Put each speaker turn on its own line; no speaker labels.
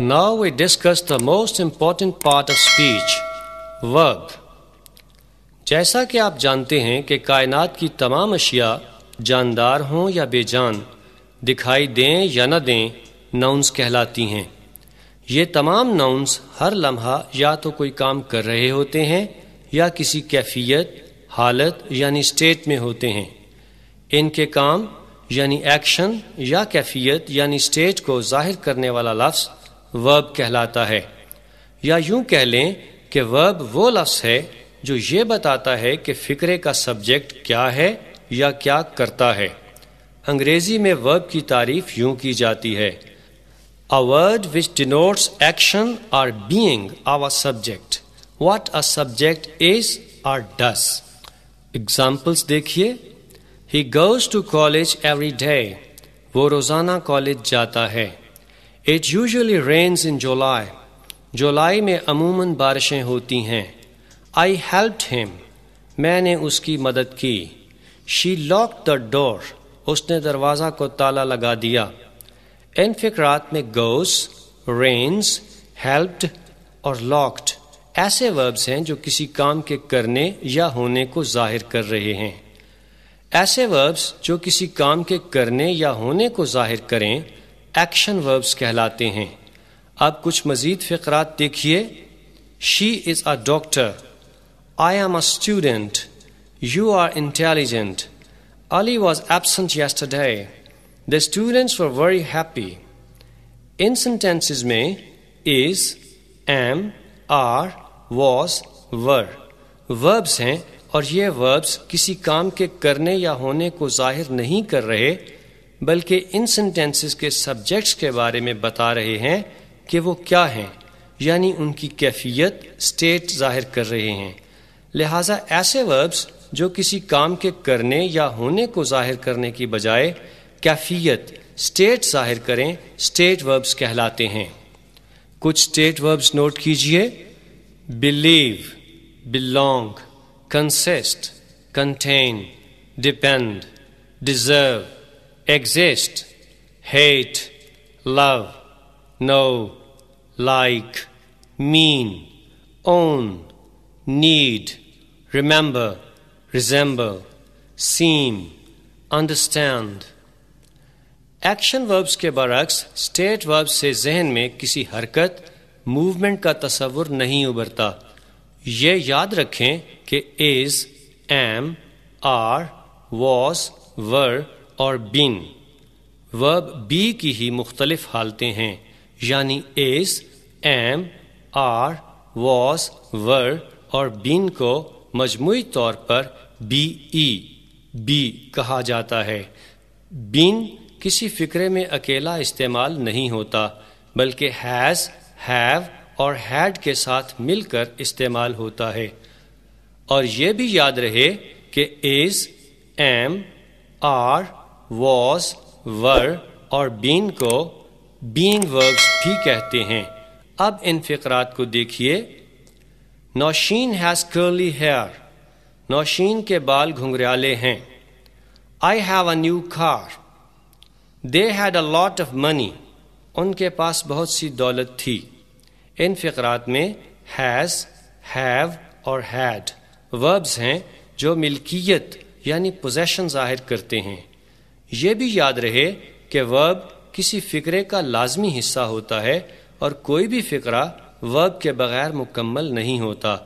Now we discuss the most important part of speech, verb. जैसा कि आप जानते हैं कि कायनात की तमाम अशिया जानदार हों या बेजान दिखाई दें या न दें नाउंस कहलाती हैं ये तमाम नाउंस हर लम्हा या तो कोई काम कर रहे होते हैं या किसी कैफियत हालत यानी स्टेट में होते हैं इनके काम यानी एक्शन या कैफियत यानी स्टेट को जाहिर करने वाला लफ्ज़ वर्ब कहलाता है या यूं कह लें कि वर्ब वो लफ्स है जो ये बताता है कि फ़िक्रे का सब्जेक्ट क्या है या क्या करता है अंग्रेज़ी में वर्ब की तारीफ यूं की जाती है a word which denotes action or being our subject what a subject is or does examples देखिए he goes to college every day वो रोज़ाना कॉलेज जाता है it usually rains in July जुलाई में अमूमन बारिशें होती हैं आई हेल्प्ड हिम मैंने उसकी मदद की शी लॉक द डोर उसने दरवाज़ा को ताला लगा दिया इन फिक्रात में गोस रेन्स हेल्प्ड और लॉक्ड ऐसे वर्ब्स हैं जो किसी काम के करने या होने को जाहिर कर रहे हैं ऐसे वर्ब्स जो किसी काम के करने या होने को जाहिर करें एक्शन वर्ब्स कहलाते हैं आप कुछ मज़ीद फ़करात देखिए she is a doctor I am a student you are intelligent Ali was absent yesterday. The students were very happy इन सेंटेंसेज में is am are was were verbs हैं और ये वर्ब्स किसी काम के करने या होने को जाहिर नहीं कर रहे बल्कि इन सेंटेंसेस के सब्जेक्ट्स के बारे में बता रहे हैं कि वो क्या हैं यानी उनकी कैफियत स्टेट जाहिर कर रहे हैं लिहाजा ऐसे वर्ब्स जो किसी काम के करने या होने को जाहिर करने की बजाय कैफियत स्टेट जाहिर करें स्टेट वर्ब्स कहलाते हैं कुछ स्टेट वर्ब्स नोट कीजिए believe belong consist contain depend deserve exist, hate, love, know, like, mean, own, need, remember, resemble, seem, understand. Action verbs के बरक्स स्टेट वर्ब्स से जहन में किसी हरकत मूवमेंट का तस्वुर नहीं उभरता ये याद रखें कि is am are was were और बिन वर्ब बी की ही मुख्तलिफ हालतें हैं यानी is am are was were और बिन को मजमू तौर पर बी ई बी कहा जाता है बिन किसी फ़िक्रे में अकेला इस्तेमाल नहीं होता बल्कि हैज़ हैव और हैड के साथ मिलकर इस्तेमाल होता है और ये भी याद रहे कि is am are was were और बीन को बींग वर्ब्स भी कहते हैं अब इन फ़करात को देखिए Nausheen has curly hair Nausheen के बाल घुंघराले हैं I have a new car they had a lot of money उनके पास बहुत सी दौलत थी इन फ़करात में हैज़ हैव और हैड वर्ब्स हैं जो मिल्कियत यानी पोजेशन ज़ाहिर करते हैं ये भी याद रहे कि वर्ब किसी फ़िक्रे का लाजमी हिस्सा होता है और कोई भी फ़िक्रा वर्ब के बगैर मुकम्मल नहीं होता